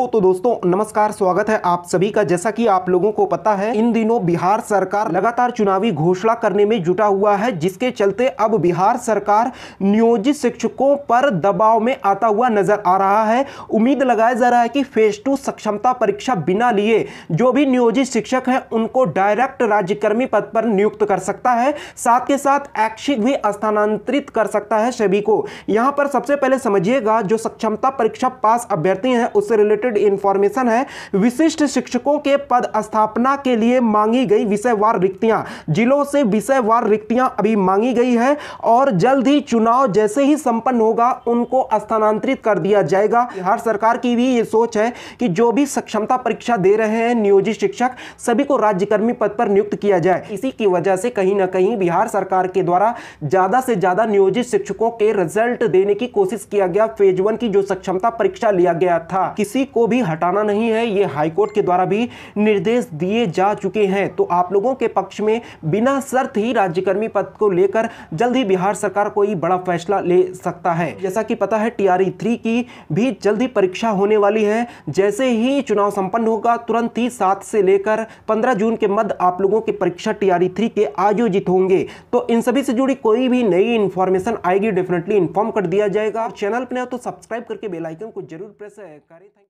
तो दोस्तों नमस्कार स्वागत है आप सभी का जैसा कि आप लोगों को पता है इन दिनों बिहार सरकार लगातार चुनावी घोषणा करने में जुटा हुआ है जिसके चलते अब बिहार सरकार नियोजित शिक्षकों पर दबाव में आता हुआ नजर आ रहा है उम्मीद लगाया जा रहा है कि फेज टू सक्षमता परीक्षा बिना लिए जो भी नियोजित शिक्षक है उनको डायरेक्ट राज्यकर्मी पद पर नियुक्त कर सकता है साथ के साथ ऐच्छिक भी स्थानांतरित कर सकता है सभी को यहाँ पर सबसे पहले समझिएगा जो सक्षमता परीक्षा पास अभ्यर्थी है उससे रिलेटेड रिलेटेड इंफॉर्मेशन है विशिष्ट शिक्षकों के पद स्थापना के लिए मांगी गई विषयवार रिक्तियां जिलों से विषयवार रिक्तियां अभी मांगी गई है और जल्द ही चुनाव जैसे ही संपन्न होगा उनको स्थानांतरित कर दिया जाएगा हर सरकार की भी ये सोच है कि जो भी सक्षमता परीक्षा दे रहे हैं नियोजित शिक्षक सभी को राज्यकर्मी पद पर नियुक्त किया जाए इसी की वजह से कहीं ना कहीं बिहार सरकार के द्वारा ज़्यादा से ज़्यादा नियोजित शिक्षकों के रिजल्ट देने की कोशिश किया गया फेज वन की जो सक्षमता परीक्षा लिया गया था किसी को भी हटाना नहीं है ये हाईकोर्ट के द्वारा भी निर्देश दिए जा चुके हैं तो आप लोगों के पक्ष में बिना शर्त ही राज्यकर्मी पद को लेकर जल्द ही बिहार सरकार कोई बड़ा फैसला ले सकता है जैसा कि पता है टीआरई थ्री की भी जल्द ही परीक्षा होने वाली है जैसे ही चुनाव संपन्न होगा तुरंत ही सात से लेकर पंद्रह जून के मध्य आप लोगों की परीक्षा टीआरई थ्री के आयोजित होंगे तो इन सभी से जुड़ी कोई भी नई इन्फॉर्मेशन आएगी डेफिनेटली इन्फॉर्म कर दिया जाएगा चैनल पर तो सब्सक्राइब करके बेलाइकन को जरूर प्रेस करें